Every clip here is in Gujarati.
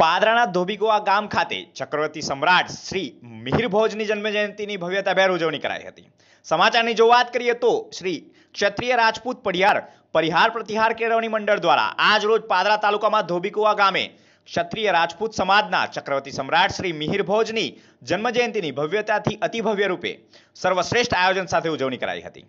પાદરાના ધોબીગોવા ગામ ખાતે ચક્રવર્તી સમ્રાટ શ્રી મિહિરભોજની જન્મજયંતિની ભવ્યતાભેર ઉજવણી કરાઈ હતી સમાચારની જો વાત કરીએ તો શ્રી ક્ષત્રિય રાજપૂત પરિહાર પરિહાર પ્રતિહાર કેળવણી મંડળ દ્વારા આજ રોજ પાદરા તાલુકામાં ધોબીકુવા ગામે ક્ષત્રિય રાજપૂત સમાજના ચક્રવર્તી સમ્રાટ શ્રી મિહિર ભોજની જન્મજયંતિની ભવ્યતાથી અતિભવ્ય રૂપે સર્વશ્રેષ્ઠ આયોજન સાથે ઉજવણી કરાઈ હતી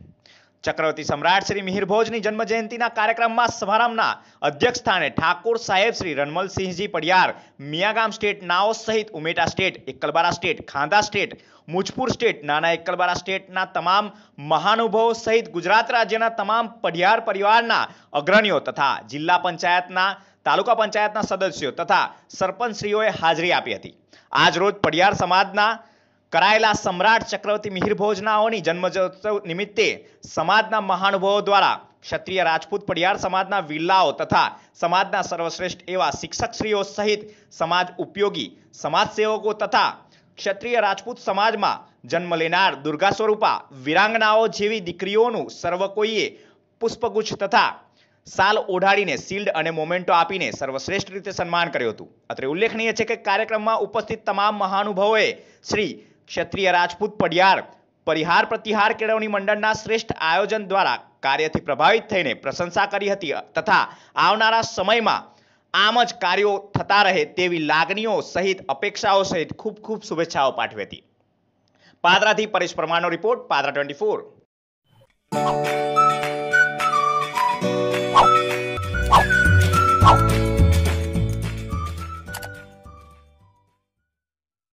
ચક્રવર્તી સમ્રાટ શ્રી મિહિર ભોજની જન્મ જયંતિના કાર્યક્રમમાં સમારંભના અધ્યક્ષ સ્થાને ઠાકોર સાહેબ શ્રી રણમલસિંહજી પડિયાર મિયાગામ સ્ટેટ નાઓ સહિત Umeta state Ekalbara state Khandha state Mujpur state Nana Ekalbara સ્ટેટના તમામ મહાનુભાવો સહિત ગુજરાત રાજ્યના તમામ પડિયાર પરિવારના અગ્રણીઓ તથા જિલ્લા પંચાયતના તાલુકા પંચાયતના સદસ્યો તથા સરપંચશ્રીઓએ હાજરી આપી હતી આજ રોજ પડિયાર સમાજના કરાયેલા સમ્રાટ ચક્રવર્તી મિહિરભોજનાઓની જન્મજોત્સવ નિમિત્તે સમાજના મહાનુભવો દ્વારા ક્ષત્રિય રાજપૂત પડિયાર સમાજના વિલ્લાઓ તથા સમાજના સર્વશ્રેષ્ઠ એવા શિક્ષકશ્રીઓ સહિત સમાજ ઉપયોગી સમાજસેવકો તથા ક્ષત્રિય રાજપૂત સમાજમાં જન્મ લેનાર દુર્ગા સ્વરૂપા વિરાંગનાઓ જેવી દીકરીઓનું સર્વ કોઈએ પુષ્પગુચ્છ તથા સાલ ઓઢાડીને શિલ્ડ અને મોમેન્ટો આપીને સર્વશ્રેષ્ઠ રીતે સન્માન કર્યું હતું અત્રે ઉલ્લેખનીય છે કે કાર્યક્રમમાં ઉપસ્થિત તમામ મહાનુભાવોએ શ્રી ક્ષત્રિય રાજપૂત પડિયાર પરિહાર પ્રતિહાર કેળવણી મંડળના શ્રેષ્ઠ આયોજન દ્વારા કાર્યથી પ્રભાવિત થઈને પ્રશંસા કરી હતી તથા આવનારા સમયમાં આમ જ કાર્યો થતા રહે તેવી લાગણીઓ સહિત અપેક્ષાઓ સહિત ખૂબ ખૂબ શુભેચ્છાઓ પાઠવી હતી પાદરાથી પરેશ પરમારનો રિપોર્ટ પાદરા ટ્વેન્ટી ફોર